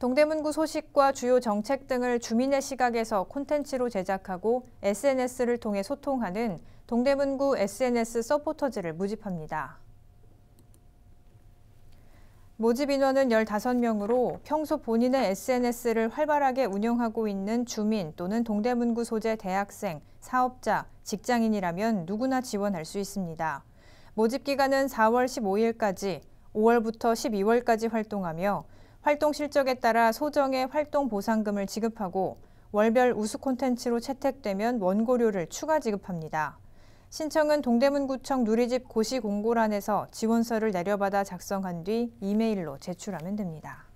동대문구 소식과 주요 정책 등을 주민의 시각에서 콘텐츠로 제작하고 SNS를 통해 소통하는 동대문구 SNS 서포터즈를 모집합니다. 모집 인원은 15명으로 평소 본인의 SNS를 활발하게 운영하고 있는 주민 또는 동대문구 소재 대학생, 사업자, 직장인이라면 누구나 지원할 수 있습니다. 모집 기간은 4월 15일까지, 5월부터 12월까지 활동하며 활동 실적에 따라 소정의 활동 보상금을 지급하고 월별 우수 콘텐츠로 채택되면 원고료를 추가 지급합니다. 신청은 동대문구청 누리집 고시공고란에서 지원서를 내려받아 작성한 뒤 이메일로 제출하면 됩니다.